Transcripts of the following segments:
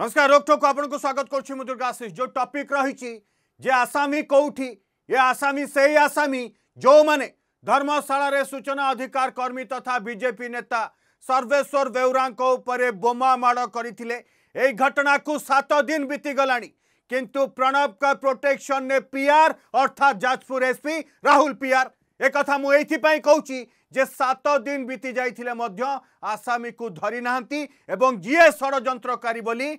नमस्कार रोकटोक आपन को स्वागत कर दुर्गाशीष जो टॉपिक रही जे आसामी कौटी ये आसामी से ही आसामी जो मैंने धर्मशाला सूचना अधिकार कर्मी तथा तो बीजेपी नेता सर्वेश्वर बेहरा बोमा माड़ करते घटना को सात दिन बीतीगला किंतु प्रणव का प्रोटेक्शन ने पीआर अर्थात जाजपुर एसपी राहुल पीआर एक मुझे कौच जे सात दिन बीती जाते आसामी को धरी ना जीए षड़ी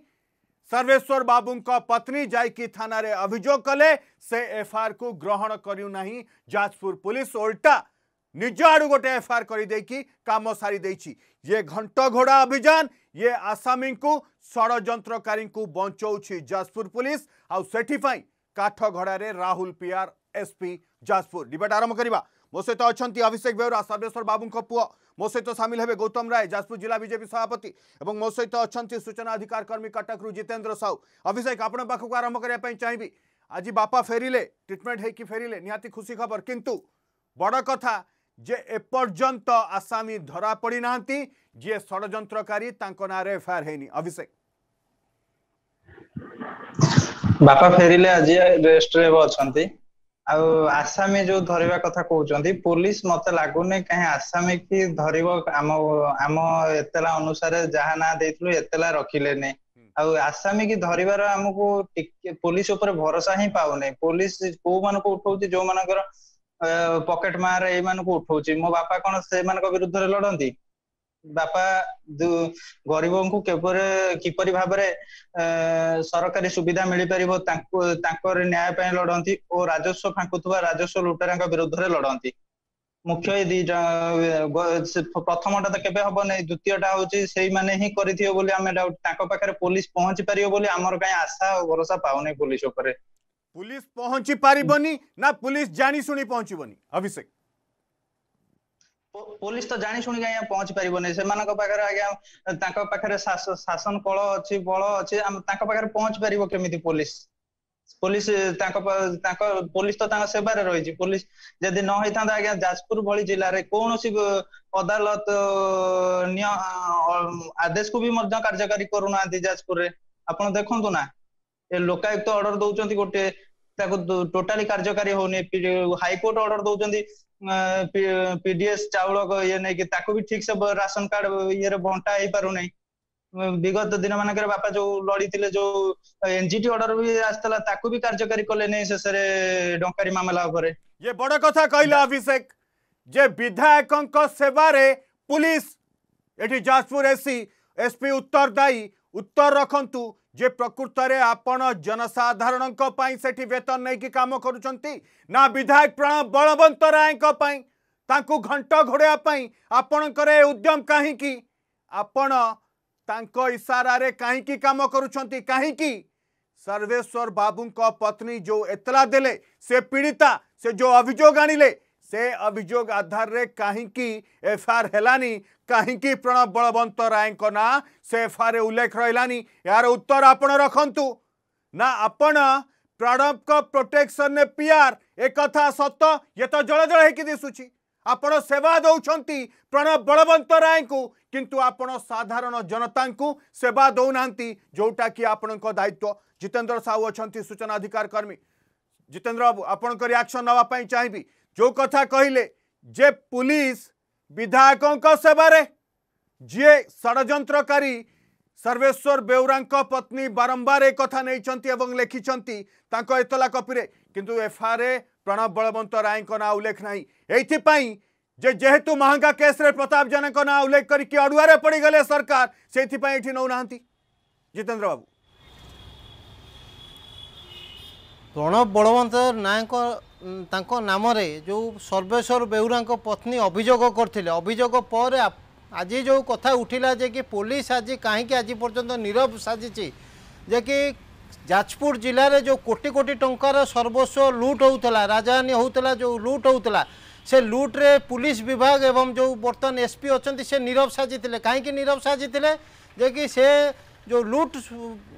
सर्वेश्वर बाबू का पत्नी जाकि थाना रे कले से एफआईआर को ग्रहण करूना जाजपुर पुलिस ओल्टा निज आड़ गोटे एफआईआर करदेकी कम सारी ये घंट घोड़ा अभियान ये आसामी को षड़ी को बचाऊ जाजपुर पुलिस आठ घड़े Rahul PR SP Jajpur debate आरंभ करवा मो सहित अच्छा अभिषेक बेहरा सर्वेश्वर बाबू पु मो सहित सामिल है गौतम राय जाजपुर जिला विजेपी सभापति और मो सहित अच्छा सूचना अधिकार कर्मी कटकु जितेन्द्र साहू अभिषेक आपण पाखक आरंभ करने चाहिए आज बापा फेरिले ट्रिटमेंट हो फेरिले निति खुशी खबर कितु बड़ कथा जे एपर्त आसामी धरा पड़ी ना जे षड़ी ना एफआईआर है अभिषेक बापा फेरिले आज रेस्ट ଆଉ ଆସାମୀ ଯୋଉ ଧରିବା କଥା କହୁଛନ୍ତି ପୋଲିସ ମତେ ଲାଗୁନି କାହିଁ ଆସାମୀ କି ଧରିବ ଆମ ଆମ ଏତେଲା ଅନୁସାରେ ଯାହା ନାଁ ଦେଇଥିଲୁ ଏତେଲା ରଖିଲେନି ଆଉ ଆସାମୀ କି ଧରିବାର ଆମକୁ ଟିକେ ପୋଲିସ ଉପରେ ଭରସା ହିଁ ପାଉନି ପୋଲିସ କୋଉମାନଙ୍କୁ ଉଠଉଛି ଯୋଉ ମାନଙ୍କର ପକେଟ ମାର ଏଇମାନଙ୍କୁ ଉଠଉଛି ମୋ ବାପା କଣ ସେମାନଙ୍କ ବିରୁଦ୍ଧରେ ଲଢନ୍ତି ବାପା ଗରିବଙ୍କୁ କିପରି କିପରି ଭାବରେ ସରକାରୀ ସୁବିଧା ମିଳିପାରିବ ତାଙ୍କୁ ତାଙ୍କର ନ୍ୟାୟ ପାଇଁ ଲଢନ୍ତି ଓ ରାଜସ୍ୱ ଫାଙ୍କୁଥିବା ରାଜସ୍ୱ ଲୁଟେରାଙ୍କ ବିରୁଦ୍ଧରେ ଲଢନ୍ତି ମୁଖ୍ୟ ଏଇ ଦି ପ୍ରଥମଟା ତ କେବେ ହବନି ଦ୍ଵିତୀୟଟା ହଉଛି ସେଇମାନେ ହିଁ କରିଥିବେ ବୋଲି ଆମେ ଡାଉଟ ତାଙ୍କ ପାଖରେ ପୋଲିସ ପହଞ୍ଚି ପାରିବ ବୋଲି ଆମର କାଇଁ ଆଶା ଓ ଭରସା ପାଉନି ପୋଲିସ ଉପରେ ପୋଲିସ ପହଞ୍ଚି ପାରିବନି ନା ପୋଲିସ ଜାଣି ଶୁଣି ପହଞ୍ଚିବନି ଅଭିଷେକ ପୋଲିସ ତ ଜାଣି ଶୁଣିକି ଆଜ୍ଞା ପହଞ୍ଚି ପାରିବନି ସେମାନଙ୍କ ପାଖରେ ଆଜ୍ଞା ତାଙ୍କ ପାଖରେ ଶାସନ କଳ ଅଛି ବଳ ଅଛି ତାଙ୍କ ପାଖରେ ପହଞ୍ଚି ପାରିବ କେମିତି ପୋଲିସ ପୋଲିସ ତାଙ୍କ ତାଙ୍କ ପୋଲିସ ତ ତାଙ୍କ ସେବାରେ ରହିଛି ପୋଲିସ ଯଦି ନ ହେଇଥାନ୍ତା ଆଜ୍ଞା ଯାଜପୁର ଭଳି ଜିଲ୍ଲାରେ କୌଣସି ଅଦାଲତ ଆଦେଶକୁ ବି ମଧ୍ୟ କାର୍ଯ୍ୟକାରୀ କରୁନାହାନ୍ତି ଯାଜପୁରରେ ଆପଣ ଦେଖନ୍ତୁ ନା ଏ ଲୋକାୟୁକ୍ତ ଅର୍ଡର ଦଉଛନ୍ତି ଗୋଟେ ତାକୁ ଟୋଟାଲି କାର୍ଯ୍ୟକାରୀ ହଉନି ହାଇକୋର୍ଟ ଅର୍ଡର ଦଉଛନ୍ତି पीडीएस चावल ये नहीं ठीक से राशन कार्ड ये बंटा हो पार ना विगत दिन मानक बापा जो लड़ी थे जो एनजीटी ऑर्डर भी आसाला भी कार्यकारी कले नहीं शेष डी मामला ये बड़ कथा कहला अभिषेक जे विधायक सेवार पुलिस ये जाजपुर एसी एसपी उत्तरदायी उत्तर रखत जे प्रकृत आप जनसाधारण से वेतन नहीं कम करा विधायक प्रणव बलवंत राय घंट घोड़ाई आपणकर उद्यम कहीं आपण ताशारे कहीं कम कर सर्वेश्वर बाबू पत्नी जो एतला दे पीड़िता से जो अभोग आणले से अभोग आधार में कहीं एफआईआर हलानी कहीं प्रणव बलवंत राय ना से एफआईआर उल्लेख रही यार उत्तर आप रखु ना आप प्रणव का प्रोटेक्शन पीआर एक सत ये तो जल जल होशुची आप सेवा दौंट प्रणव बलवंत राय को किंतु आप साधारण जनता को सेवा दौना जोटा कि आप दायित्व जितेंद्र साहू अच्छा सूचना अधिकार कर्मी जितेंद्र बाबू आपण रियाक्शन नवाप चाहिए जो कथा कहले जे पुलिस विधायकों सेवे जी षड़यंत्रकारी सर्वेश्वर बेहरा पत्नी बारंबार एक कथा नहीं लिखिंट एतला कपी किंतु एफआईआर प्रणव बलवंत राय ना उल्लेख ना ये जे जेहेतु महंगा केस रे प्रताप जेना ना उल्लेख करके अड़ुआ पड़गले सरकार से नौना जितेन्द्र बाबू प्रणव बलवंत नायक ତାଙ୍କ ନାମରେ ଯେଉଁ ସର୍ବେଶ୍ୱର ବେହୁରାଙ୍କ ପତ୍ନୀ ଅଭିଯୋଗ କରିଥିଲେ ଅଭିଯୋଗ ପରେ ଆଜି ଯେଉଁ କଥା ଉଠିଲା ଯେ କି ପୋଲିସ ଆଜି କାହିଁକି ଆଜି ପର୍ଯ୍ୟନ୍ତ ନିରବ ସାଜିଛି ଯେ କି ଯାଜପୁର ଜିଲ୍ଲାରେ ଯେଉଁ କୋଟି କୋଟି ଟଙ୍କାର ସର୍ବସ୍ୱ ଲୁଟ୍ ହେଉଥିଲା ରାଜଧାନୀ ହେଉଥିଲା ଯେଉଁ ଲୁଟ୍ ହେଉଥିଲା ସେ ଲୁଟ୍ରେ ପୁଲିସ ବିଭାଗ ଏବଂ ଯେଉଁ ବର୍ତ୍ତମାନ ଏସ୍ପି ଅଛନ୍ତି ସେ ନିରବ ସାଜିଥିଲେ କାହିଁକି ନିରବ ସାଜିଥିଲେ ଯେ କି ସେ ଯେଉଁ ଲୁଟ୍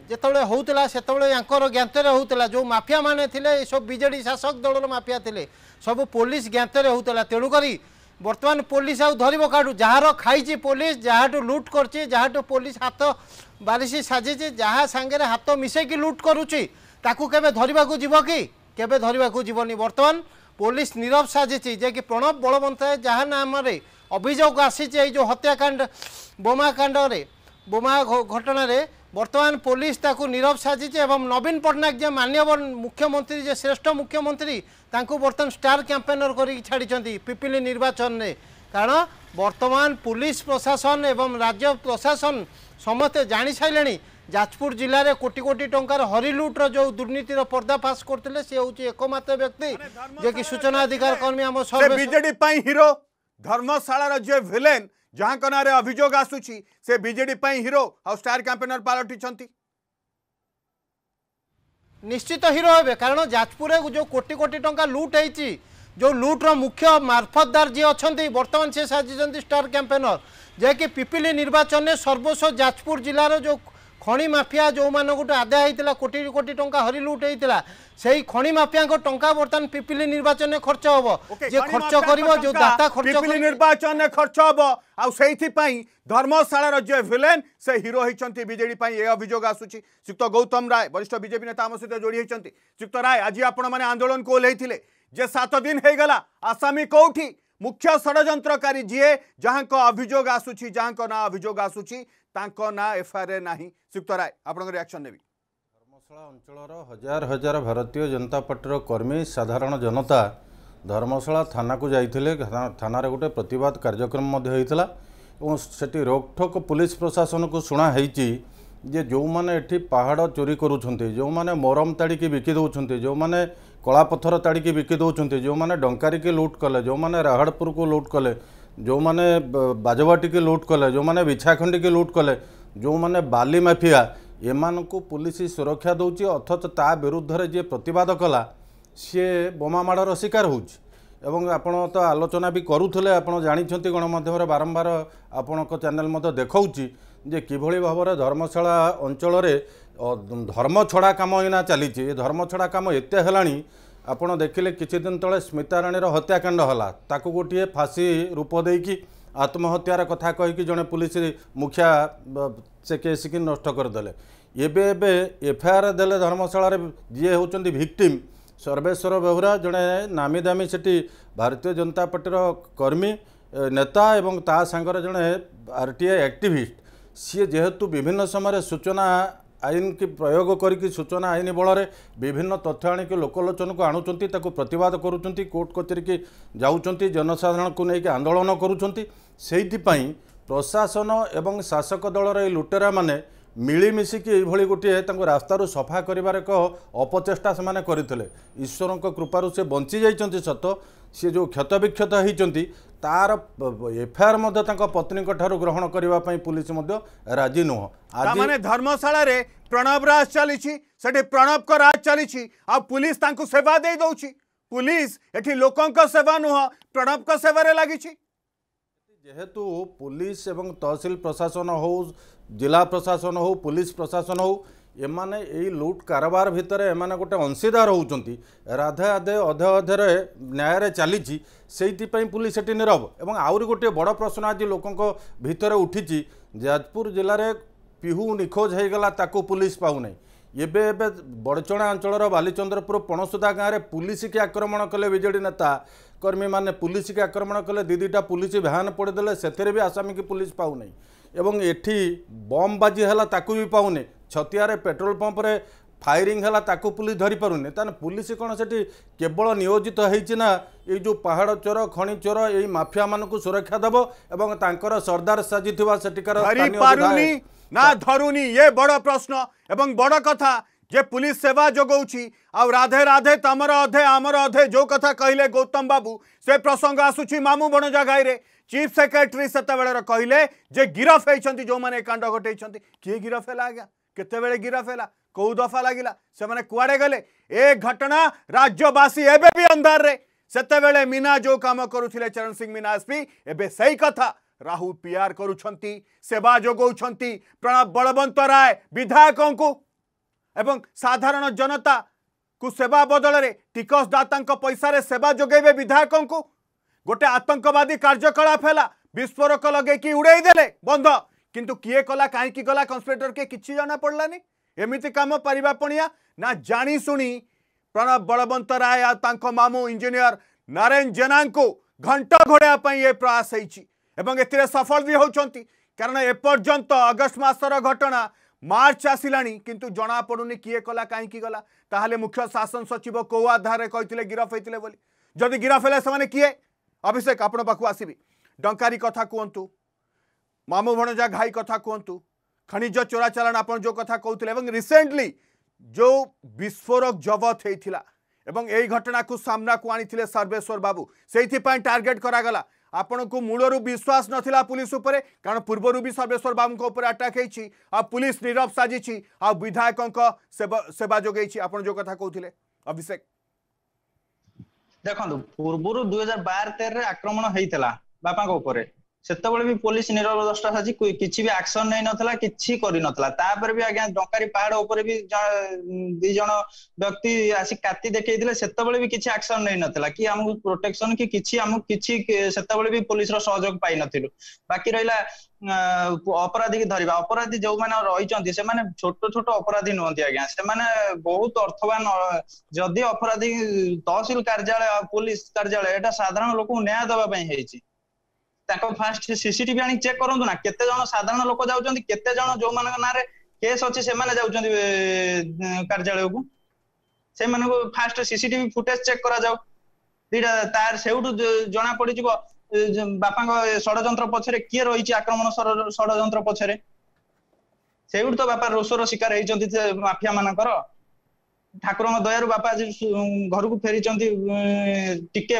ଯେତେବେଳେ ହେଉଥିଲା ସେତେବେଳେ ୟାଙ୍କର ଜ୍ଞାତରେ ହେଉଥିଲା ଯେଉଁ ମାଫିଆମାନେ ଥିଲେ ଏସବୁ ବିଜେଡ଼ି ଶାସକ ଦଳର ମାଫିଆ ଥିଲେ ସବୁ ପୋଲିସ ଜ୍ଞାତରେ ହେଉଥିଲା ତେଣୁକରି ବର୍ତ୍ତମାନ ପୋଲିସ ଆଉ ଧରିବ କାଠୁ ଯାହାର ଖାଇଛି ପୋଲିସ ଯାହାଠୁ ଲୁଟ୍ କରିଛି ଯାହାଠୁ ପୋଲିସ ହାତ ବାରିସି ସାଜିଛି ଯାହା ସାଙ୍ଗରେ ହାତ ମିଶେଇକି ଲୁଟ୍ କରୁଛି ତାକୁ କେବେ ଧରିବାକୁ ଯିବ କି କେବେ ଧରିବାକୁ ଯିବନି ବର୍ତ୍ତମାନ ପୋଲିସ ନିରବ ସାଜିଛି ଯିଏକି ପ୍ରଣବ ବଳବନ୍ତ ଯାହା ନାମରେ ଅଭିଯୋଗ ଆସିଛି ଏଇ ଯେଉଁ ହତ୍ୟାକାଣ୍ଡ ବୋମାକାଣ୍ଡରେ বোমা ঘটনায় বর্তমান পুলিশ তাকে নীরব সাজিছে এবং নবীন পট্টনাক যে মাননীয় মুখ্যমন্ত্রী যে শ্রেষ্ঠ মুখ্যমন্ত্রী তাঁকু বর্তমান স্টার ক্যাম্পেনর করি ছাড়ছেন পিপিলি নির্বাচনে কারণ বর্তমান পুলিশ প্রশাসন এবং রাজ্য প্রশাসন সমস্তে সারে যাজপুর জেলার কোটি কোটি টঙ্কার হরিলুটর যে দুর্নীতির পর্দাফাশ করলে সে হচ্ছে একমাত্র ব্যক্তি যে কি সূচনা অধিকার কর্মী আমার বিজেডি হিরো ধর্মশালার যে ভিলেন ଯାହାଙ୍କ ନାଁରେ ଅଭିଯୋଗ ଆସୁଛି ସେ ବିଜେଡି ପାଇଁ ହିରୋ ଆଉ ଷ୍ଟାର କ୍ୟାମ୍ପେନର ପାଲଟିଛନ୍ତି ନିଶ୍ଚିତ ହିରୋ ହେବେ କାରଣ ଯାଜପୁରରେ ଯେଉଁ କୋଟି କୋଟି ଟଙ୍କା ଲୁଟ୍ ହେଇଛି ଯେଉଁ ଲୁଟ୍ର ମୁଖ୍ୟ ମାର୍ଫତଦାର ଯିଏ ଅଛନ୍ତି ବର୍ତ୍ତମାନ ସେ ସାଜିଛନ୍ତି ଷ୍ଟାର କ୍ୟାମ୍ପେନର ଯାହାକି ପିପିଲି ନିର୍ବାଚନରେ ସର୍ବସ୍ୱ ଯାଜପୁର ଜିଲ୍ଲାର ଯେଉଁ খনি মাফিয়া যেমন আদায় হয়েছিল কোটি কোটি টঙ্কা হরিলুট হয়েছিল সেই খনি মাফিয়া টঙ্কা বর্তমান পিপিলি নির্বাচনে খরচ হব যে খরচ করব যে দাতা খরচ পিপিলি নির্বাচনে খরচ হব আউ সেইপাই ধর্মশালার যে ভিলেন সে হিরো হয়েছেন বিজেডি পাই এ অভিযোগ আসুচি শ্রীযুক্ত গৌতম রায় বরিষ্ঠ বিজেপি নেতা আমার সহ যোড়ি হয়েছেন শ্রীযুক্ত রায় আজ আপনার মানে আন্দোলনকে ওহ্লাইলে যে সাত দিন হয়ে গলা আসামি কোটি মুখ্য ষড়যন্ত্রকারী যিয়ে যাঙ্ক অভিযোগ আসুচি যাঙ্ক না অভিযোগ আসুচি एफआईआर ना सुक्त राय आप रियाक्शन ने धर्मशाला अंचल हजार हजार भारतीय जनता पार्टी कर्मी साधारण जनता धर्मशाला थाना को जाते थाना गोटे प्रतिवाद कार्यक्रम होता से रोकठोक पुलिस प्रशासन को शुणाई जे जो मैंने पहाड़ चोरी करूँ जो मैंने मरम ताड़ी की बिकि दौरान जो मैंने कलापथर ताड़ी बिकि दौरान जो मैंने डंकारिकी लुट कले जो मैंने राहड़पुर को लुट कले ଯେଉଁମାନେ ବାଜବାଟିକି ଲୁଟ୍ କଲେ ଯେଉଁମାନେ ବିଛାଖଣ୍ଡିକି ଲୁଟ୍ କଲେ ଯେଉଁମାନେ ବାଲି ମାଫିଆ ଏମାନଙ୍କୁ ପୋଲିସ ସୁରକ୍ଷା ଦେଉଛି ଅଥଚ ତା ବିରୁଦ୍ଧରେ ଯିଏ ପ୍ରତିବାଦ କଲା ସିଏ ବୋମାମାଡ଼ର ଶିକାର ହେଉଛି ଏବଂ ଆପଣ ତ ଆଲୋଚନା ବି କରୁଥିଲେ ଆପଣ ଜାଣିଛନ୍ତି ଗଣମାଧ୍ୟମରେ ବାରମ୍ବାର ଆପଣଙ୍କ ଚ୍ୟାନେଲ୍ ମଧ୍ୟ ଦେଖାଉଛି ଯେ କିଭଳି ଭାବରେ ଧର୍ମଶାଳା ଅଞ୍ଚଳରେ ଧର୍ମ ଛଡ଼ା କାମ ଏଇନା ଚାଲିଛି ଏ ଧର୍ମ ଛଡ଼ା କାମ ଏତେ ହେଲାଣି ଆପଣ ଦେଖିଲେ କିଛି ଦିନ ତଳେ ସ୍ମିତାରାଣୀର ହତ୍ୟାକାଣ୍ଡ ହେଲା ତାକୁ ଗୋଟିଏ ଫାଶୀ ରୂପ ଦେଇକି ଆତ୍ମହତ୍ୟାର କଥା କହିକି ଜଣେ ପୋଲିସ ମୁଖିଆ ସେ କେସିକି ନଷ୍ଟ କରିଦେଲେ ଏବେ ଏବେ ଏଫ୍ଆଇଆର୍ ଦେଲେ ଧର୍ମଶାଳାରେ ଯିଏ ହେଉଛନ୍ତି ଭିକ୍ଟିମ୍ ସର୍ବେଶ୍ୱର ବେହୁରା ଜଣେ ନାମିଦାମୀ ସେଠି ଭାରତୀୟ ଜନତା ପାର୍ଟିର କର୍ମୀ ନେତା ଏବଂ ତା ସାଙ୍ଗରେ ଜଣେ ଆର୍ ଟି ଆକ୍ଟିଭିଷ୍ଟ ସିଏ ଯେହେତୁ ବିଭିନ୍ନ ସମୟରେ ସୂଚନା ଆଇନ କି ପ୍ରୟୋଗ କରିକି ସୂଚନା ଆଇନ ବଳରେ ବିଭିନ୍ନ ତଥ୍ୟ ଆଣିକି ଲୋକଲୋଚନକୁ ଆଣୁଛନ୍ତି ତାକୁ ପ୍ରତିବାଦ କରୁଛନ୍ତି କୋର୍ଟ କଚେରୀକି ଯାଉଛନ୍ତି ଜନସାଧାରଣଙ୍କୁ ନେଇକି ଆନ୍ଦୋଳନ କରୁଛନ୍ତି ସେଇଥିପାଇଁ ପ୍ରଶାସନ ଏବଂ ଶାସକ ଦଳର ଏଇ ଲୁଟେରାମାନେ ମିଳିମିଶିକି ଏଇଭଳି ଗୋଟିଏ ତାଙ୍କୁ ରାସ୍ତାରୁ ସଫା କରିବାର ଏକ ଅପଚେଷ୍ଟା ସେମାନେ କରିଥିଲେ ଈଶ୍ୱରଙ୍କ କୃପାରୁ ସେ ବଞ୍ଚି ଯାଇଛନ୍ତି ସତ ସିଏ ଯେଉଁ କ୍ଷତବିକ୍ଷତ ହୋଇଛନ୍ତି ତାର ଏଫଆଇଆର ମଧ୍ୟ ତାଙ୍କ ପତ୍ନୀଙ୍କ ଠାରୁ ଗ୍ରହଣ କରିବା ପାଇଁ ପୁଲିସ ମଧ୍ୟ ରାଜି ନୁହଁ ତାମାନେ ଧର୍ମଶାଳାରେ ପ୍ରଣବ ରାଜ ଚାଲିଛି ସେଠି ପ୍ରଣବଙ୍କ ରାଜ ଚାଲିଛି ଆଉ ପୁଲିସ ତାଙ୍କୁ ସେବା ଦେଇ ଦେଉଛି ପୁଲିସ ଏଠି ଲୋକଙ୍କ ସେବା ନୁହଁ ପ୍ରଣବଙ୍କ ସେବାରେ ଲାଗିଛି ଯେହେତୁ ପୁଲିସ ଏବଂ ତହସିଲ ପ୍ରଶାସନ ହେଉ ଜିଲ୍ଲା ପ୍ରଶାସନ ହେଉ ପୁଲିସ ପ୍ରଶାସନ ହେଉ ଏମାନେ ଏଇ ଲୁଟ୍ କାରବାର ଭିତରେ ଏମାନେ ଗୋଟେ ଅଂଶୀଦାର ହେଉଛନ୍ତି ରାଧା ଆଧେ ଅଧେ ଅଧେରେ ନ୍ୟାୟରେ ଚାଲିଛି ସେଇଥିପାଇଁ ପୁଲିସ ସେଠି ନିରବ ଏବଂ ଆହୁରି ଗୋଟିଏ ବଡ଼ ପ୍ରଶ୍ନ ଆଜି ଲୋକଙ୍କ ଭିତରେ ଉଠିଛି ଯାଜପୁର ଜିଲ୍ଲାରେ ପିହୁ ନିଖୋଜ ହୋଇଗଲା ତାକୁ ପୁଲିସ ପାଉନାହିଁ ଏବେ ଏବେ ବଡ଼ଚଣା ଅଞ୍ଚଳର ବାଲିଚନ୍ଦ୍ରପୁର ପଣସୁଦା ଗାଁରେ ପୁଲିସ କି ଆକ୍ରମଣ କଲେ ବିଜେଡ଼ି ନେତା କର୍ମୀମାନେ ପୁଲିସ କି ଆକ୍ରମଣ କଲେ ଦୁଇ ଦୁଇଟା ପୁଲିସ ଭ୍ୟାନ୍ ପଡ଼ିଦେଲେ ସେଥିରେ ବି ଆସାମୀ କି ପୁଲିସ ପାଉନାହିଁ ଏବଂ ଏଠି ବମ୍ ବାଜି ହେଲା ତାକୁ ବି ପାଉନି ଛତିଆରେ ପେଟ୍ରୋଲ ପମ୍ପରେ ଫାୟରିଂ ହେଲା ତାକୁ ପୁଲିସ ଧରିପାରୁନି ତାହେଲେ ପୁଲିସ କ'ଣ ସେଠି କେବଳ ନିୟୋଜିତ ହେଇଛି ନା ଏଇ ଯେଉଁ ପାହାଡ଼ ଚୋର ଖଣି ଚୋର ଏଇ ମାଫିଆମାନଙ୍କୁ ସୁରକ୍ଷା ଦେବ ଏବଂ ତାଙ୍କର ସର୍ଦ୍ଦାର ସାଜିଥିବା ସେଠିକାର ଧରିପାରୁନି ନା ଧରୁନି ଏ ବଡ଼ ପ୍ରଶ୍ନ ଏବଂ ବଡ଼ କଥା ଯେ ପୁଲିସ ସେବା ଯୋଗଉଛି ଆଉ ରାଧେ ରାଧେ ତମର ଅଧେ ଆମର ଅଧେ ଯେଉଁ କଥା କହିଲେ ଗୌତମ ବାବୁ ସେ ପ୍ରସଙ୍ଗ ଆସୁଛି ମାମୁଁ ବଣ ଜାଗାଇରେ ଚିଫ୍ ସେକ୍ରେଟେରୀ ସେତେବେଳେ କହିଲେ ଯେ ଗିରଫ ହେଇଛନ୍ତି ଯେଉଁମାନେ ଏ କାଣ୍ଡ ଘଟେଇଛନ୍ତି କିଏ ଗିରଫ ହେଲା ଆଜ୍ଞା কেতবে গিরফ হল কেউ দফা লাগিলা সে কুয়াড়ে গেলে এ ঘটনা রাজ্যবাসী এবে বি অন্ধারে সেতবে মিনা যে কাম করুলে চরণ সিং মিনা এসপি এবে সেই কথা রাহুল পিআর করুছেন সেবা যোগাউন প্রণব বলবন্ত রায় বিধায়ক এবং সাধারণ জনতা কু সেবা বদলরে টিকসদাতাঙ্ক পয়সার সেবা যোগাইবে বিধায়ক গোটে আতঙ্কবাদী কার্যকলাপ হেলা বিস্ফোরক লগাইকি উড়াই দেলে বন্ধ किंतु किए कला कहीं गला कन्सपिरेटर के किसी जना पड़लानी एमती कम पारिया ना जाशु प्रणव बलवंत राय मामू इंजीनियर नारायण जेना घंट घोड़ापी ए प्रयास होती सफल भी होती कारण एपर्तंत अगस्त मसर घटना मार्च आसला किंतु जना पड़ूनी किए कला कहीं गला ताल मुख्य शासन सचिव कौ आधार कही गिरफ्त होते जदि गिरफ्त किए अभिषेक आपण पाखु आसबि कथ कथा कहतु মামু ভଣଜା ଘାଇ କଥା କୁହନ୍ତୁ ଖଣିଜ ଚୋରାଚାଲାଣ ଆପଣ ଯେଉଁ କଥା କହୁଥିଲେ ଏବଂ ରିସେଣ୍ଟଲି ଯେଉଁ ବିସ୍ଫୋରକ ଜବତ ହେଇଥିଲା ଏବଂ ଏହି ଘଟଣାକୁ ସାମ୍ନାକୁ ଆଣିଥିଲେ ସର୍ବେଶ୍ୱର ବାବୁ ସେଇଥିପାଇଁ ଟାର୍ଗେଟ୍ କରାଗଲା ଆପଣଙ୍କୁ ମୂଳରୁ ବିଶ୍ୱାସ ନଥିଲା ପୁଲିସ ଉପରେ କାରଣ ପୂର୍ବରୁ ବି ସର୍ବେଶ୍ୱର ବାବୁଙ୍କ ଉପରେ ଆଟାକ୍ ହେଇଛି ଆଉ ପୁଲିସ ନିରବ ସାଜିଛି ଆଉ ବିଧାୟକଙ୍କ ସେବା ଯୋଗେଇଛି ଆପଣ ଯେଉଁ କଥା କହୁଥିଲେ ଅଭିଷେକ ଦେଖନ୍ତୁ ପୂର୍ବରୁ ଦୁଇ ହଜାର ବାର ତେରରେ ଆକ୍ରମଣ ହେଇଥିଲା ବାପାଙ୍କ ଉପରେ ସେତେବେଳେ ବି ପୋଲିସ ନିରବ ଦ୍ରଷ୍ଟା ସାଜି କିଛି ବି ଆକ୍ସନ ନେଇନଥିଲା କିଛି କରିନଥିଲା ତାପରେ ବି ଆଜ୍ଞା ଡଙ୍କାରୀ ପାହାଡ ଉପରେ ବି ଦି ଜଣ ବ୍ୟକ୍ତି ଆସି କାତି ଦେଖେଇଥିଲେ ସେତେବେଳେ ବି କିଛି ଆକ୍ସନ ନେଇନଥିଲା କି ଆମକୁ ପ୍ରୋଟେକ୍ସନ କି କିଛି ଆମକୁ କିଛି ସେତେବେଳେ ବି ପୋଲିସର ସହଯୋଗ ପାଇନଥିଲୁ ବାକି ରହିଲା କି ଧରିବା ଅପରାଧୀ ଯୋଉମାନେ ରହିଛନ୍ତି ସେମାନେ ଛୋଟ ଛୋଟ ଅପରାଧୀ ନୁହନ୍ତି ଆଜ୍ଞା ସେମାନେ ବହୁତ ଅର୍ଥବାନ ଯଦି ଅପରାଧୀ ତହସିଲ କାର୍ଯ୍ୟାଳୟ ପୋଲିସ କାର୍ଯ୍ୟାଳୟ ଏଇଟା ସାଧାରଣ ଲୋକଙ୍କୁ ନ୍ୟାୟ ଦେବା ପାଇଁ ହେଇଛି ତାଙ୍କ ଫାଷ୍ଟ ସିସିଟିଭି ଆଣି ଚେକ୍ କରନ୍ତୁ ନା କେତେ ଜଣ ସାଧାରଣ ଲୋକ ଯାଉଛନ୍ତି କେତେ ଜଣ ଯୋଉମାନଙ୍କ ନାଁରେ କେସ୍ ଅଛି ସେମାନେ ଯାଉଛନ୍ତି କାର୍ଯ୍ୟାଳୟକୁ ସେମାନଙ୍କୁ ଫାଷ୍ଟ ସିସିଟିଭି ଫୁଟେଜ ଚେକ୍ କରାଯାଉ ଦିଟା ତାର ସେଇଠୁ ଜଣା ପଡିଯିବ ବାପାଙ୍କ ଷଡଯନ୍ତ୍ର ପଛରେ କିଏ ରହିଛି ଆକ୍ରମଣ ଷଡଯନ୍ତ୍ର ପଛରେ ସେଇଠୁ ତ ବାପା ରୋଷର ଶିକାର ହେଇଛନ୍ତି ମାଫିଆ ମାନଙ୍କର ଠାକୁରଙ୍କ ଦୟାରୁ ବାପା ଆଜି ଘରକୁ ଫେରିଛନ୍ତି ଟିକେ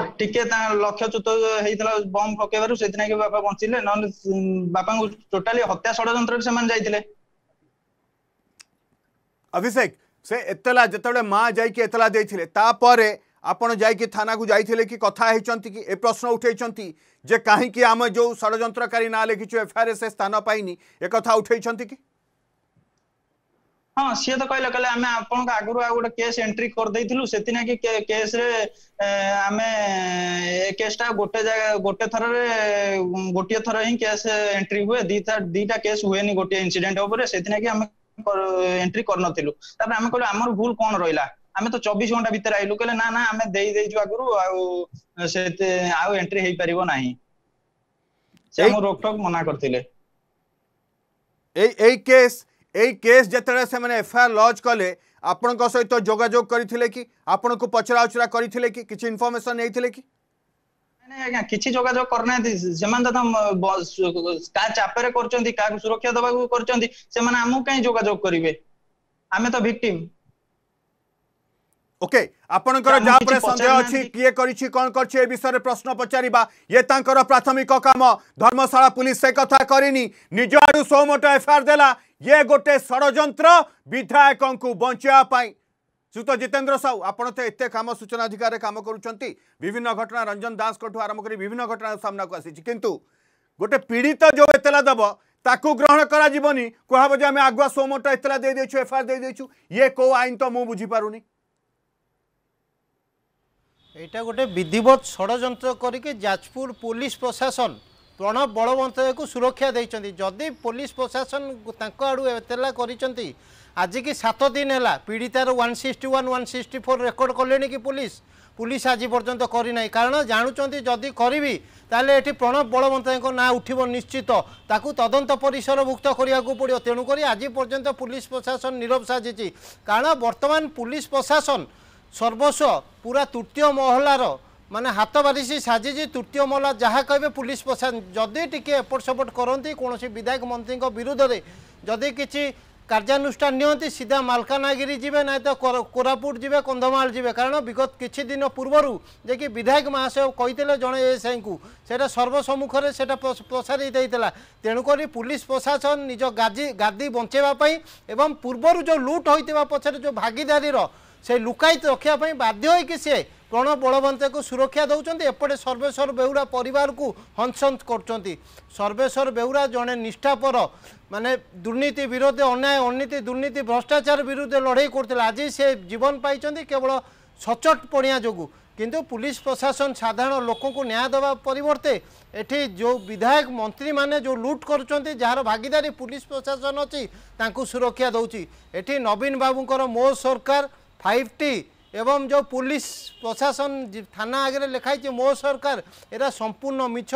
टिके लक्ष्य च्युत होता बम पकड़ बापा बचिले नापा टोटाली हत्या षड़ जाते अभिषेक से एतला जो माँ जातला देतापर आप थाना को कि कथाई कि प्रश्न उठाई जे कहीं आम जो षड़ी ना लिखी एफआईआर से स्थान पाई एक उठाई कि ହଁ ସିଏ ତ କହିଲେ କହିଲେ ଆମେ ଆପଣଙ୍କ ଆଗରୁ ଆଉ ଗୋଟେ କେସ୍ ଏଣ୍ଟ୍ରି କରିଦେଇଥିଲୁ କେସ୍ କେସ୍ରେ ଆମେ ଏ କେସ୍ଟା ଗୋଟେ ଜାଗା ଗୋଟେ ଥରରେ ଗୋଟିଏ ଥର ହିଁ କେସ୍ ଏଣ୍ଟ୍ରି ହୁଏ ଦିଟା ଦିଟା କେସ୍ ହୁଏନି ଗୋଟିଏ ଇନସିଡେଣ୍ଟ ଉପରେ ସେଥିନାକି ଆମେ ଏଣ୍ଟ୍ରି କରିନଥିଲୁ ତାପରେ ଆମେ କହିଲୁ ଆମର ଭୁଲ କଣ ରହିଲା ଆମେ ତ ଚବିଶ ଘଣ୍ଟା ଭିତରେ ଆଇଲୁ କହିଲେ ନା ନା ଆମେ ଦେଇ ଦେଇଛୁ ଆଗରୁ ଆଉ ସେ ଆଉ ଏଣ୍ଟ୍ରି ହେଇପାରିବ ନାହିଁ ସେ ଆମ ରୋକଠୋକ ମନା କରିଥିଲେ ଏଇ ଏଇ କେସ୍ এই কেস যেতবে সে এফআইআর লঞ্চ কলে আপনার সহিত যোগাযোগ করে কি আপনার পচরা উচরা করে কি কিছু ইনফরমেসন নিয়ে কি ଆଜ୍ଞା କିଛି ଯୋଗାଯୋଗ କରିନାହାନ୍ତି ସେମାନେ ତ କାହା ଚାପରେ କରୁଛନ୍ତି କାହାକୁ ସୁରକ୍ଷା ଦେବାକୁ କରୁଛନ୍ତି ସେମାନେ ଆମକୁ କାହିଁ ଯୋଗାଯୋଗ କରିବେ ଆମେ ତ ଭିକ୍ଟିମ୍ ଓକେ ଆପଣଙ୍କର ଯାହା ଉପରେ ସନ୍ଦେହ ଅଛି କିଏ କରିଛି କ'ଣ କରିଛି ଏ ବିଷୟରେ ପ୍ରଶ୍ନ ପଚାରିବା ଇଏ ତାଙ୍କର ପ୍ରାଥମିକ କାମ ଧର୍ମଶାଳା ପୁଲିସ ସେ କଥା କରିନି ନିଜ ଆଡୁ ସୋମୋଟ ଏଫଆଇଆର ଦେଲା ये गोटे षड्यंत्र विधायक को बचावाई শ্রীত জিতেন্দ্র সাউ আপনার তো এত কাম সূচনা অধিকারে কাম করছেন বিভিন্ন ঘটনা রঞ্জন দাসঠু আরম্ভ করে বিভিন্ন ঘটনা সামনাকু আসিছি কিন্তু গোটে পীড়িত যে এতলা দেব তাকে গ্রহণ করা যাবনি কুহব যে আমি আগুয়া সোমটা এতলা দিয়ে দিয়েছু এফআইআর দিয়ে দিয়েছু ইয়ে কেউ আইন তো মু বুঝিপারুনি এটা গোটে বিধিবৎ ষড়যন্ত্র করিকি যাজপুর পুলিশ প্রশাসন প্রণব বলবন্তদেবু সুরক্ষা দিয়েছেন যদি পুলিশ প্রশাসন তাঁর আড়ু এতলা করেছেন আজকি সাত দিন হল পীড়িতার one sixty one one sixty four record কলে কি পুলিশ পুলিশ আজ পর্যন্ত করে না কারণ জাণুচার যদি করবি তাহলে এটি প্রণব বলবন্তদেব না উঠব নিশ্চিত তাকে তদন্ত পরিসরভুক্ত করা পড়ব তেণুকরি আজ পর্যন্ত পুলিশ প্রশাসন নীরব সাজিছে কারণ বর্তমান পুলিশ প্রশাসন সর্বস্ব পুরা তৃতীয় মহলার মানে হাত বারিশি সাজিছি তৃতীয় মহলা যা কে পুলিশ প্রশাসন যদি টিকি এপট সেপট করতে কৌশি বিধায়ক মন্ত্রী বিধে যদি কিছু কার্যানুষ্ঠান নিহতি সিধা মালকানগিরি যাবে না তো কোরাপুট যাবে কন্ধমাল যাবে কারণ বিগত কিছু দিন পূর্বর যে কি বিধায়ক মহাশয় কে জনে এসআইকু সেটা সর্বসম্মুখে সেটা প্রসারিত হয়েছিল তেণুকরি পুলিশ প্রশাসন নিজ গাদি গাদি বঞ্চাইবা এবং পূর্বর যে লুট হয়ে পছরে যে ভাগিদারীর সেই লুকাই রক্ষা বাধ্য হয়ে সে প্রণব বলবন্তেকে সুরক্ষা দৌঁচ এপটে সর্বেশ্বর বেহুরা পরিবারকু হনসন্ত করছেন সর্বেশ্বর বেহুরা জনে নিষ্ঠাপর মানে দুর্নীতি বিরুদ্ধে অন্যায় অনীতি দুর্নীতি ভ্রষ্টাচার বিরুদ্ধে লড়াই করলে আজ সে জীবন পাইছেন কেবল সচট পণিয়া যোগু কিন্তু পুলিশ প্রশাসন সাধারণ লোককে ন্যায় দেওয়া পরিবর্তে এটি যে বিধায়ক মন্ত্রী মানে যে লুট করছেন যার ভাগিদারি পুলিশ প্রশাসন অছি তাঁকু সুরক্ষা দৌছি এটি নবীন বাবুঙ্কর মো সরকার ফাইভ টি एवं जो पुलिस प्रशासन थाना आगे लिखाई मो सरकार यहाँ संपूर्ण मिछ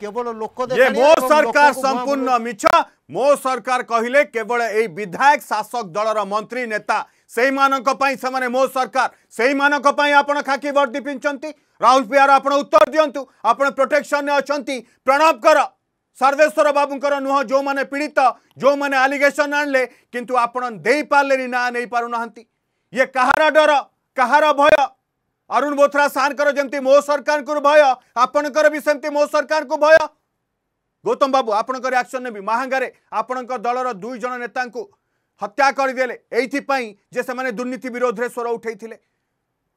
केवल लोक ये मो सरकार संपूर्ण मिछ मो सरकार कहले केवल ये विधायक शासक दल मंत्री नेता से मो सरकार से आप खाकी वर्दी पिंच राहुल पिहार आप उत्तर दिंतु आप प्रोटेक्शन अच्छा प्रणव कर सर्वेश्वर बाबूंर नुह जो मैंने पीड़ित जो मैंने आलिगेसन आणले कितु आपण दे पारे ना नहीं ये कहार डर कहार भय अरुण बोथरा सार मो सरकार को भय आपणकर भी सेमती मो सरकार को भय गौतम बाबू आपण एक्शन ने महांगे आपण दलर दुईज नेता हत्या करदे यही से दुर्नीति विरोध में स्वर उठे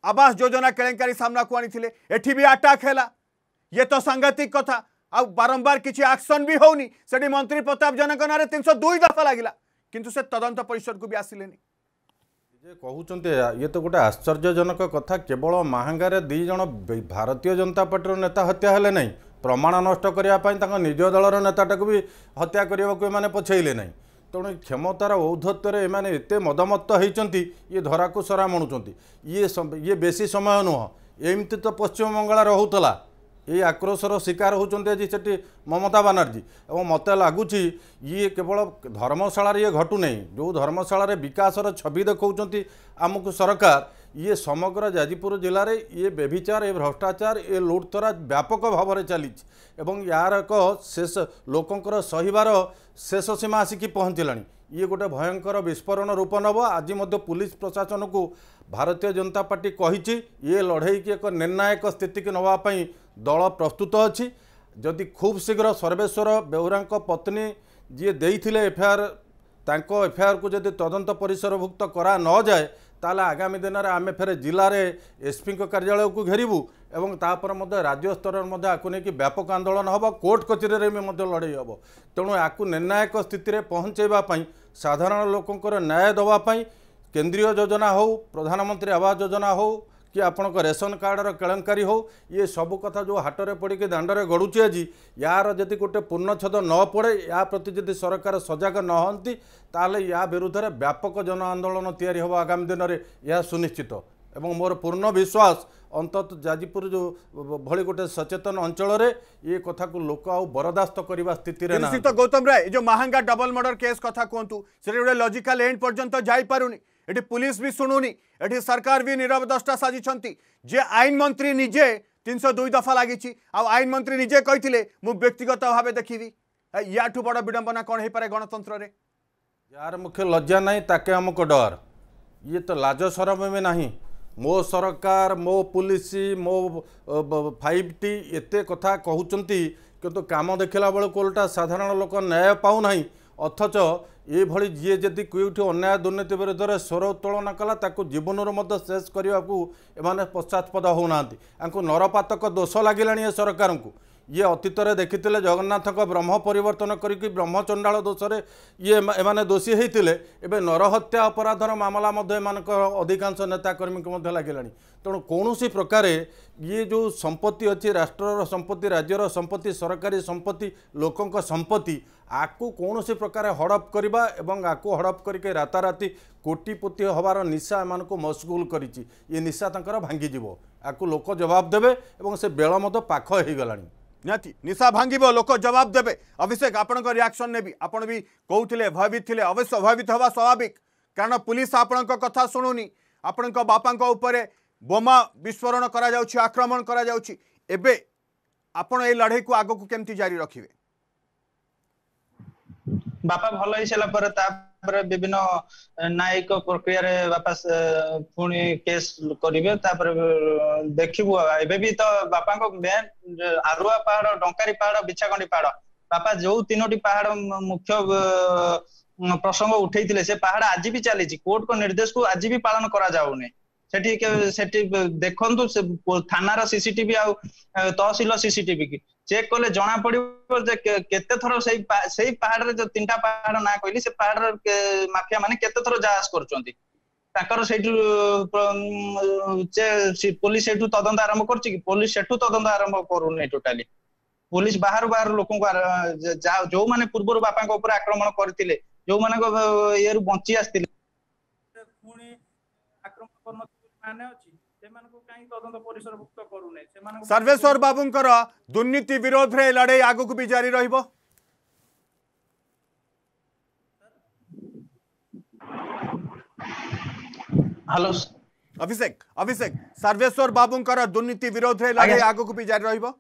आवास योजना केलेकारी सामना को आनी भी आटाक है ये तो सांघातिक कथ आ बारंबार किसी आक्शन भी होनी मंत्री प्रताप जनक ना तीन सौ दुई दफा लगला किंतु से तदंत परिषद को भी आसिले नहीं ଯେ କହୁଛନ୍ତି ଇଏ ତ ଗୋଟେ ଆଶ୍ଚର୍ଯ୍ୟଜନକ କଥା କେବଳ ମାହାଙ୍ଗାରେ ଦୁଇ ଜଣ ଭାରତୀୟ ଜନତା ପାର୍ଟିର ନେତା ହତ୍ୟା ହେଲେ ନାହିଁ ପ୍ରମାଣ ନଷ୍ଟ କରିବା ପାଇଁ ତାଙ୍କ ନିଜ ଦଳର ନେତାଟାକୁ ବି ହତ୍ୟା କରିବାକୁ ଏମାନେ ପଛେଇଲେ ନାହିଁ ତେଣୁ କ୍ଷମତାର ଔଦ୍ଧତ୍ୟରେ ଏମାନେ ଏତେ ମଦମତ୍ତ ହେଇଛନ୍ତି ଇଏ ଧରାକୁ ସରା ମଣୁଛନ୍ତି ଇଏ ଇଏ ବେଶୀ ସମୟ ନୁହଁ ଏମିତି ତ ପଶ୍ଚିମବଙ୍ଗଳା ରହୁଥିଲା ଏଇ ଆକ୍ରୋଶର ଶିକାର ହେଉଛନ୍ତି ଆଜି ସେଠି ମମତା ବାନାର୍ଜୀ ଏବଂ ମୋତେ ଲାଗୁଛି ଇଏ କେବଳ ଧର୍ମଶାଳାରେ ଇଏ ଘଟୁନାହିଁ ଯେଉଁ ଧର୍ମଶାଳାରେ ବିକାଶର ଛବି ଦେଖାଉଛନ୍ତି ଆମକୁ ସରକାର ଇଏ ସମଗ୍ର ଯାଜପୁର ଜିଲ୍ଲାରେ ଇଏ ବ୍ୟଭିଚାର ଏ ଭ୍ରଷ୍ଟାଚାର ଏ ଲୁଟତରା ବ୍ୟାପକ ଭାବରେ ଚାଲିଛି ଏବଂ ଏହାର ଏକ ଶେଷ ଲୋକଙ୍କର ସହିବାର ଶେଷ ସୀମା ଆସିକି ପହଞ୍ଚିଲାଣି ଇଏ ଗୋଟେ ଭୟଙ୍କର ବିସ୍ଫୋରଣ ରୂପ ନେବ ଆଜି ମଧ୍ୟ ପୁଲିସ ପ୍ରଶାସନକୁ ଭାରତୀୟ ଜନତା ପାର୍ଟି କହିଛି ଇଏ ଲଢ଼େଇକି ଏକ ନିର୍ଣ୍ଣାୟକ ସ୍ଥିତିକୁ ନେବା ପାଇଁ ଦଳ ପ୍ରସ୍ତୁତ ଅଛି ଯଦି ଖୁବ୍ ଶୀଘ୍ର ସର୍ବେଶ୍ୱର ବେହୁରାଙ୍କ ପତ୍ନୀ ଯିଏ ଦେଇଥିଲେ ଏଫଆଇଆର୍ ତାଙ୍କ ଏଫଆଇଆର୍କୁ ଯଦି ତଦନ୍ତ ପରିସରଭୁକ୍ତ କରା ନଯାଏ ତାହେଲେ ଆଗାମୀ ଦିନରେ ଆମେ ଫେରେ ଜିଲ୍ଲାରେ ଏସ୍ପିଙ୍କ କାର୍ଯ୍ୟାଳୟକୁ ଘେରିବୁ ଏବଂ ତାପରେ ମଧ୍ୟ ରାଜ୍ୟ ସ୍ତରରେ ମଧ୍ୟ ଆକୁ ନେଇକି ବ୍ୟାପକ ଆନ୍ଦୋଳନ ହେବ କୋର୍ଟ କଚେରୀରେ ବି ମଧ୍ୟ ଲଢ଼େଇ ହେବ ତେଣୁ ଆକୁ ନିର୍ଣ୍ଣାୟକ ସ୍ଥିତିରେ ପହଞ୍ଚାଇବା ପାଇଁ ସାଧାରଣ ଲୋକଙ୍କର ନ୍ୟାୟ ଦେବା ପାଇଁ କେନ୍ଦ୍ରୀୟ ଯୋଜନା ହେଉ ପ୍ରଧାନମନ୍ତ୍ରୀ ଆବାସ ଯୋଜନା ହେଉ କି ଆପଣଙ୍କ ରେସନ କାର୍ଡ଼ର କେଳେଙ୍କାରୀ ହେଉ ଇଏ ସବୁ କଥା ଯେଉଁ ହାଟରେ ପଡ଼ିକି ଦାଣ୍ଡରେ ଗଡ଼ୁଛି ଆଜି ୟାର ଯଦି ଗୋଟେ ପୂର୍ଣ୍ଣଚ୍ଛେଦ ନ ପଡ଼େ ୟା ପ୍ରତି ଯଦି ସରକାର ସଜାଗ ନ ହୁଅନ୍ତି ତାହେଲେ ୟା ବିରୁଦ୍ଧରେ ବ୍ୟାପକ ଜନ ଆନ୍ଦୋଳନ ତିଆରି ହେବ ଆଗାମୀ ଦିନରେ ଏହା ସୁନିଶ୍ଚିତ ଏବଂ ମୋର ପୂର୍ଣ୍ଣ ବିଶ୍ୱାସ ଅନ୍ତତଃ ଯାଜପୁର ଯେଉଁ ଭଳି ଗୋଟେ ସଚେତନ ଅଞ୍ଚଳରେ ଏ କଥାକୁ ଲୋକ ଆଉ ବରଦାସ୍ତ କରିବା ସ୍ଥିତିରେ ନିଶ୍ଚିତ ଗୌତମ ରାୟ ଯେଉଁ ମାହାଙ୍ଗା ଡବଲ ମର୍ଡର କେସ୍ କଥା କୁହନ୍ତୁ ସେଠି ଗୋଟେ ଲଜିକାଲ ଏଣ୍ଡ ପର୍ଯ୍ୟନ୍ତ ଯାଇପାରୁନି এটি পুলিশ বি শুণুনি এটি সরকার বি নীরব দশটা সাজিছেন যে আইন মন্ত্রী নিজে তিনশো দুই দফা লাগিছি আইন মন্ত্রী নিজে কইলে মু ব্যক্তিগত ভাবে দেখিবি ইয়াঠু বড় বিড়ম্বনা কণ হয়ে পড়ে গণতন্ত্রের যার মুখে লজ্জা নাই তাকে আমক ডর ইয়ে তো লাজ সরম এমে না মো সরকার মো পুলিশ মো ফাইভ টি এতে কথা কুমার কিন্তু কাম দেখিলা বেলা কোলটা সাধারণ লোক ন্যায় পাও না অথচ ଏଭଳି ଯିଏ ଯଦି କେଉଁଠି ଅନ୍ୟାୟ ଦୁର୍ନୀତି ବିରୋଧରେ ସ୍ୱର ଉତ୍ତୋଳନ କଲା ତାକୁ ଜୀବନରୁ ମଧ୍ୟ ଶେଷ କରିବାକୁ ଏମାନେ ପଶ୍ଚାତ୍ପଦ ହେଉନାହାନ୍ତି ଆଙ୍କୁ ନରପାତକ ଦୋଷ ଲାଗିଲାଣି ଏ ସରକାରଙ୍କୁ ଇଏ ଅତୀତରେ ଦେଖିଥିଲେ ଜଗନ୍ନାଥଙ୍କ ବ୍ରହ୍ମ ପରିବର୍ତ୍ତନ କରିକି ବ୍ରହ୍ମଚଣ୍ଡାଳ ଦୋଷରେ ଇଏ ଏମାନେ ଦୋଷୀ ହୋଇଥିଲେ ଏବେ ନରହତ୍ୟା ଅପରାଧର ମାମଲା ମଧ୍ୟ ଏମାନଙ୍କ ଅଧିକାଂଶ ନେତା କର୍ମୀଙ୍କୁ ମଧ୍ୟ ଲାଗିଲାଣି ତେଣୁ କୌଣସି ପ୍ରକାରେ ଇଏ ଯେଉଁ ସମ୍ପତ୍ତି ଅଛି ରାଷ୍ଟ୍ରର ସମ୍ପତ୍ତି ରାଜ୍ୟର ସମ୍ପତ୍ତି ସରକାରୀ ସମ୍ପତ୍ତି ଲୋକଙ୍କ ସମ୍ପତ୍ତି আকু কৌশি প্রকার হড়প করা এবং আকু হড়প করিকি রাতারাতি কোটিপতি হবার নিশা এমন মশগুল করেছি ইয়ে নিশা তাঁর ভাঙ্গিযোগ আকু লোক জবাব দেবে এবং সে বেড় মত পাখ হয়ে গলা ନିହାତି ନିଶା ଭାଙ୍ଗିବ ଲୋକ ଜବାବ ଦେବେ ଅଭିଷେକ ଆପଣଙ୍କ ରିଆକ୍ସନ୍ ନେବି ଆପଣ ବି କହୁଥିଲେ ଭୟଭୀତ ଥିଲେ ଅବଶ୍ୟ ଭୟଭୀତ ହେବା ସ୍ୱାଭାବିକ କାରଣ ପୁଲିସ୍ ଆପଣଙ୍କ କଥା ଶୁଣୁନି ଆପଣଙ୍କ ବାପାଙ୍କ ଉପରେ ବୋମା ବିସ୍ଫୋରଣ କରାଯାଉଛି ଆକ୍ରମଣ କରାଯାଉଛି ଏବେ ଆପଣ ଏ ଲଢ଼େଇକୁ ଆଗକୁ କେମିତି ଜାରି ରଖିବେ ବାପା ଭଲ ହେଇସାରିଲା ପରେ ତାପରେ ବିଭିନ୍ନ ନ୍ୟାୟିକ ପ୍ରକ୍ରିୟାରେ ବାପା ପୁଣି କେସ୍ କରିବେ ତାପରେ ଦେଖିବୁ ଆଉ ଏବେ ବି ତ ବାପାଙ୍କ ମେନ୍ ଆରୁଆ ପାହାଡ ଡଙ୍କାରୀ ପାହାଡ ବିଛାଗଣ୍ଡି ପାହାଡ ବାପା ଯୋଉ ତିନୋଟି ପାହାଡ ମୁଖ୍ୟ ପ୍ରସଙ୍ଗ ଉଠେଇଥିଲେ ସେ ପାହାଡ ଆଜି ବି ଚାଲିଛି କୋର୍ଟଙ୍କ ନିର୍ଦ୍ଦେଶକୁ ଆଜି ବି ପାଳନ କରାଯାଉନି ସେଠି ସେଠି ଦେଖନ୍ତୁ ଥାନାର ସିସିଟିଭି ଆଉ ତହସିଲ ସିସିଟିଭି କି ଚେକ୍ କଲେ ଜଣା ପଡିବ ଯେ କେତେ ଥର ସେଇ ସେଇ ପାହାଡରେ ଯୋଉ ତିନିଟା ପାହାଡ ନାଁ କହିଲି ସେ ପାହାଡର ମାଫିଆ ମାନେ କେତେ ଥର ଯାଆସ କରୁଛନ୍ତି ତାଙ୍କର ସେଇଠୁ ପୋଲିସ ସେଇଠୁ ତଦନ୍ତ ଆରମ୍ଭ କରୁଛି କି ପୋଲିସ ସେଠୁ ତଦନ୍ତ ଆରମ୍ଭ କରୁନି ଟୋଟାଲି ପୋଲିସ ବାହାରୁ ବାହାରୁ ଲୋକଙ୍କୁ ଯୋଉମାନେ ପୂର୍ବରୁ ବାପାଙ୍କ ଉପରେ ଆକ୍ରମଣ କରିଥିଲେ ଯୋଉମାନଙ୍କ ଇଏରୁ ବଞ୍ଚି ଆସିଥିଲେ ମାନେ ଅଛି ସେମାନଙ୍କୁ କାହିଁ ତଦନ୍ତ ପରିସରଭୁକ୍ତ କରୁନାହିଁ ସେମାନଙ୍କୁ ସର୍ବେଶ୍ୱର ବାବୁଙ୍କର ଦୁର୍ନୀତି ବିରୋଧରେ ଲଢ଼େଇ ଆଗକୁ ବି ଜାରି ରହିବ ହ୍ୟାଲୋ ଅଭିଷେକ ଅଭିଷେକ ସର୍ବେଶ୍ୱର ବାବୁଙ୍କର ଦୁର୍ନୀତି ବିରୋଧରେ ଲଢ଼େଇ ଆଗକୁ ବି ଜାରି ରହିବ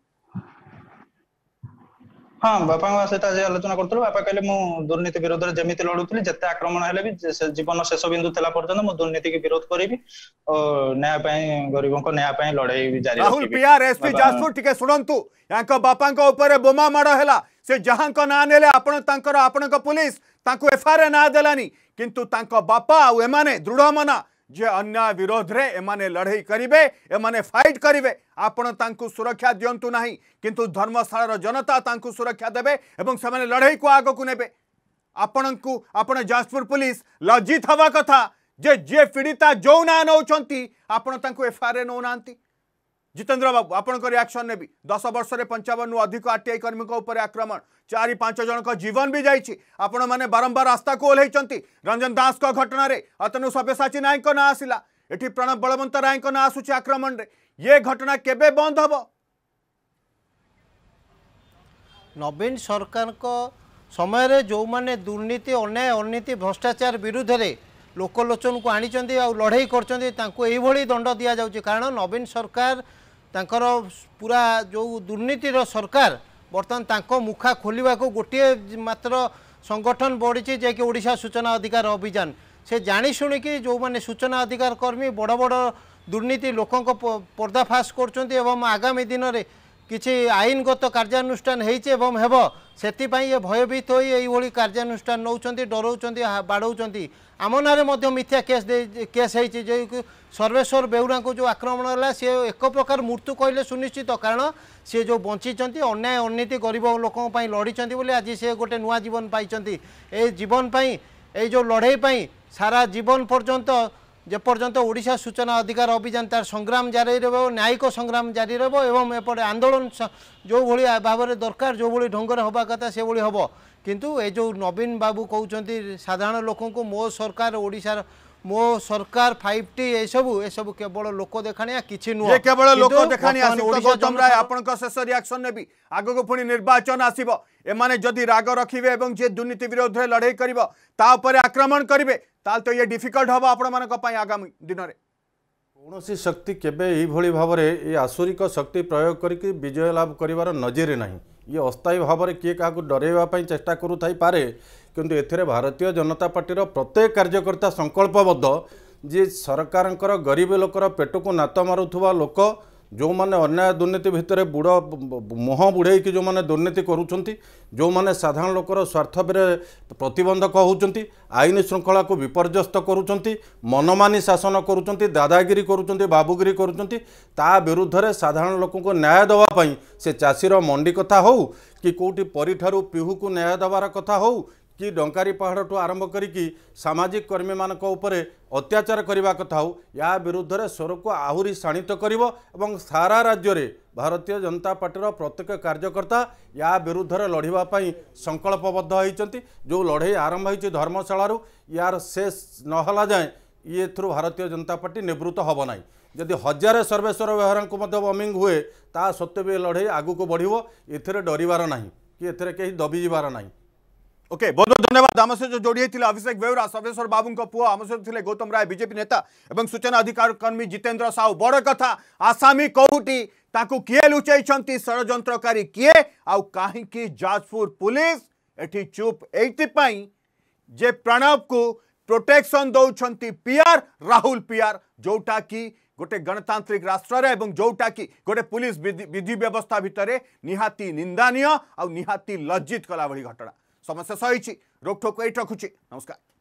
ହଁ ବାପାଙ୍କ ସହିତ ଆଜି ଆଲୋଚନା କରୁଥିଲୁ ବାପା କହିଲେ ମୁଁ ଦୁର୍ନୀତି ବିରୋଧରେ ଯେମିତି ଲଢୁଥିଲି ଯେତେ ଆକ୍ରମଣ ହେଲେ ବି ଜୀବନ ଶେଷ ବିନ୍ଦୁ ଥିଲା ପର୍ଯ୍ୟନ୍ତ ମୁଁ ଦୁର୍ନୀତିକୁ ବିରୋଧ କରିବି ଓ ନ୍ୟାୟ ପାଇଁ ଗରିବଙ୍କ ନ୍ୟାୟ ପାଇଁ ଲଢେଇ ଜାରି ରାହୁଲ ପିଆର ଏସପି ଯାଜପୁର ଟିକେ ଶୁଣନ୍ତୁ ୟାଙ୍କ ବାପାଙ୍କ ଉପରେ ବୋମା ମାଡ଼ ହେଲା ସେ ଯାହାଙ୍କ ନାଁ ନେଲେ ଆପଣ ତାଙ୍କର ଆପଣଙ୍କ ପୋଲିସ ତାଙ୍କୁ ଏଫଆଇଆର ନାଁ ଦେଲାନି କିନ୍ତୁ ତାଙ୍କ ବାପା ଆଉ ଏମାନେ ଦୃଢ ମନା જે ଅନ୍ୟାୟ ବିରୋଧରେ ଏମାନେ ଲଢ଼େଇ କରିବେ ଏମାନେ ଫାଇଟ୍ କରିବେ ଆପଣ ତାଙ୍କୁ ସୁରକ୍ଷା ଦିଅନ୍ତୁ ନାହିଁ କିନ୍ତୁ ଧର୍ମଶାଳାର ଜନତା ତାଙ୍କୁ ସୁରକ୍ଷା ଦେବେ ଏବଂ ସେମାନେ ଲଢ଼େଇକୁ ଆଗକୁ ନେବେ ଆପଣଙ୍କୁ ଆପଣ ଯାଜପୁର ପୁଲିସ୍ ଲଜ୍ଜିତ ହେବା କଥା ଯେ ଯିଏ ପୀଡ଼ିତା ଯେଉଁ ନାଁ ନେଉଛନ୍ତି ଆପଣ ତାଙ୍କୁ ଏଫଆଇଆର୍ରେ ନେଉନାହାନ୍ତି जितेन्द्र बाबू आपणशन ने दस वर्ष पंचावन रू अधिक आर टी आई कर्मी आक्रमण चार पांच जन जीवन भी जाइए आपण मैंने बारंबार रास्ता को ओह्लैंट रंजन दास घटन अतन सब्यसाची नायक ना आसला एटी प्रणव बलवंत राय ना आक्रमण में ये घटना केवे बंद हम नवीन सरकार समय रे जो मैंने दुर्नीति अन्याय अनीति भ्रष्टाचार विरुद्ध लोकलोचन को आनी लड़े कर दंड दि जाऊँगी कारण नवीन सरकार ତାଙ୍କର ପୁରା ଯେଉଁ ଦୁର୍ନୀତିର ସରକାର ବର୍ତ୍ତମାନ ତାଙ୍କ ମୁଖା ଖୋଲିବାକୁ ଗୋଟିଏ ମାତ୍ର ସଂଗଠନ ବଢ଼ିଛି ଯିଏକି ଓଡ଼ିଶା ସୂଚନା ଅଧିକାର ଅଭିଯାନ ସେ ଜାଣିଶୁଣିକି ଯେଉଁମାନେ ସୂଚନା ଅଧିକାର କର୍ମୀ ବଡ଼ ବଡ଼ ଦୁର୍ନୀତି ଲୋକଙ୍କ ପର୍ଦ୍ଦାଫାଶ କରୁଛନ୍ତି ଏବଂ ଆଗାମୀ ଦିନରେ କିଛି ଆଇନଗତ କାର୍ଯ୍ୟାନୁଷ୍ଠାନ ହେଇଛି ଏବଂ ହେବ ସେଥିପାଇଁ ଏ ଭୟଭୀତ ହୋଇ ଏଇଭଳି କାର୍ଯ୍ୟାନୁଷ୍ଠାନ ନେଉଛନ୍ତି ଡରଉଛନ୍ତି ବାଡ଼ଉଛନ୍ତି ଆମ ନାଁରେ ମଧ୍ୟ ମିଥ୍ୟା କେସ୍ ଦେଇ କେସ୍ ହେଇଛି ଯେ ସର୍ବେଶ୍ୱର ବେହୁରାଙ୍କୁ ଯେଉଁ ଆକ୍ରମଣ ହେଲା ସିଏ ଏକ ପ୍ରକାର ମୃତ୍ୟୁ କହିଲେ ସୁନିଶ୍ଚିତ କାରଣ ସିଏ ଯେଉଁ ବଞ୍ଚିଛନ୍ତି ଅନ୍ୟାୟ ଅନୀତି ଗରିବ ଲୋକଙ୍କ ପାଇଁ ଲଢ଼ିଛନ୍ତି ବୋଲି ଆଜି ସେ ଗୋଟେ ନୂଆ ଜୀବନ ପାଇଛନ୍ତି ଏ ଜୀବନ ପାଇଁ ଏଇ ଯେଉଁ ଲଢ଼େଇ ପାଇଁ ସାରା ଜୀବନ ପର୍ଯ୍ୟନ୍ତ ଯେପର୍ଯ୍ୟନ୍ତ ଓଡ଼ିଶା ସୂଚନା ଅଧିକାର ଅଭିଯାନ ତାର ସଂଗ୍ରାମ ଜାରି ରହିବ ନ୍ୟାୟିକ ସଂଗ୍ରାମ ଜାରି ରହିବ ଏବଂ ଏପଟେ ଆନ୍ଦୋଳନ ଯେଉଁଭଳି ଭାବରେ ଦରକାର ଯେଉଁଭଳି ଢଙ୍ଗରେ ହେବା କଥା ସେଭଳି ହେବ কিন্তু এই যে নবীন বাবু কৌন সাধারণ ଲୋକଙ୍କୁ মো সরকার ଓଡ଼ିଶାର মো সরকার ফাইভ টি এইসব এসব কেবল লোক দেখাণিয়া কিছু নুহে কেবল লোক দেখাণিয়া আপনার শেষ রিয়াকশন নেবি আগুক পুঁ নির্বাচন আসব এমানে যদি রাগ রাখবে এবং যে দুর্নীতি বিরোধে লড়াই করব তা উপরে আক্রমণ করবে তাহলে তো ইয়ে ডিফিকল্ট হব আপনার আগামী দিনের କୌଣସି ଶକ୍ତି କେବେ ଏଇଭଳି ଭାବରେ ଏ ଆସୁରିକ ଶକ୍ତି ପ୍ରୟୋଗ କରିକି ବିଜୟ ଲାଭ କରିବାର ନଜିର ନାହିଁ ଇଏ ଅସ୍ଥାୟୀ ଭାବରେ କିଏ କାହାକୁ ଡରେଇବା ପାଇଁ ଚେଷ୍ଟା କରୁଥାଇପାରେ କିନ୍ତୁ ଏଥିରେ ଭାରତୀୟ ଜନତା ପାର୍ଟିର ପ୍ରତ୍ୟେକ କାର୍ଯ୍ୟକର୍ତ୍ତା ସଂକଳ୍ପବଦ୍ଧ ଯିଏ ସରକାରଙ୍କର ଗରିବ ଲୋକର ପେଟକୁ ନାତ ମାରୁଥିବା ଲୋକ ଯେଉଁମାନେ ଅନ୍ୟାୟ ଦୁର୍ନୀତି ଭିତରେ ବୁଡ଼ ମୁହଁ ବୁଡ଼େଇକି ଯେଉଁମାନେ ଦୁର୍ନୀତି କରୁଛନ୍ତି ଯେଉଁମାନେ ସାଧାରଣ ଲୋକର ସ୍ୱାର୍ଥରେ ପ୍ରତିବନ୍ଧକ ହେଉଛନ୍ତି ଆଇନ ଶୃଙ୍ଖଳାକୁ ବିପର୍ଯ୍ୟସ୍ତ କରୁଛନ୍ତି ମନମାନି ଶାସନ କରୁଛନ୍ତି ଦାଦାଗିରି କରୁଛନ୍ତି ବାବୁଗିରି କରୁଛନ୍ତି ତା ବିରୁଦ୍ଧରେ ସାଧାରଣ ଲୋକଙ୍କୁ ନ୍ୟାୟ ଦେବା ପାଇଁ ସେ ଚାଷୀର ମଣ୍ଡି କଥା ହେଉ କି କେଉଁଠି ପରିଠାରୁ ପିହୁକୁ ନ୍ୟାୟ ଦେବାର କଥା ହେଉ କି ଡଙ୍କାରୀ ପାହାଡ଼ଠୁ ଆରମ୍ଭ କରିକି ସାମାଜିକ କର୍ମୀମାନଙ୍କ ଉପରେ ଅତ୍ୟାଚାର କରିବା କଥା ହେଉ ଏହା ବିରୁଦ୍ଧରେ ସ୍ୱରକୁ ଆହୁରି ଶାଣିତ କରିବ ଏବଂ ସାରା ରାଜ୍ୟରେ ଭାରତୀୟ ଜନତା ପାର୍ଟିର ପ୍ରତ୍ୟେକ କାର୍ଯ୍ୟକର୍ତ୍ତା ଏହା ବିରୁଦ୍ଧରେ ଲଢ଼ିବା ପାଇଁ ସଂକଳ୍ପବଦ୍ଧ ହୋଇଛନ୍ତି ଯେଉଁ ଲଢ଼େଇ ଆରମ୍ଭ ହୋଇଛି ଧର୍ମଶାଳାରୁ ଏହାର ଶେଷ ନହେଲା ଯାଏଁ ଇଏଥିରୁ ଭାରତୀୟ ଜନତା ପାର୍ଟି ନିବୃତ୍ତ ହେବ ନାହିଁ ଯଦି ହଜାରେ ସର୍ବେଶ୍ୱର ବେହେରାଙ୍କୁ ମଧ୍ୟ ବମିଂ ହୁଏ ତା ସତ୍ତ୍ୱେ ବି ଲଢ଼େଇ ଆଗକୁ ବଢ଼ିବ ଏଥିରେ ଡରିବାର ନାହିଁ କି ଏଥିରେ କେହି ଦବିଯିବାର ନାହିଁ ओके बहुत बहुत धन्यवाद आम सहित जोड़े थे अभिषेक बेहरा सर्वेश्वर बाबू का पुह आम सहित थे गौतम राय बीजेपी नेता और सूचना अधिकार कर्मी जितेंद्र साहू बड़ कथा आसामी कौटी ताकू किए लुचाई षड़ी किए आउ जाजपुर पुलिस एटी चुप ये प्रणव को प्रोटेक्शन दौरान पी आर राहुल पीआर जोटा कि गोटे गणतांत्रिक राष्ट्र एवं जोटा कि गोटे पुलिस विधि व्यवस्था भितर निहाती निंदन आउ नि लज्जित कला भाई घटना ସମସ୍ୟା ସହିଛି ରୋକଠୋକ ଏଇଠି ରଖୁଛି ନମସ୍କାର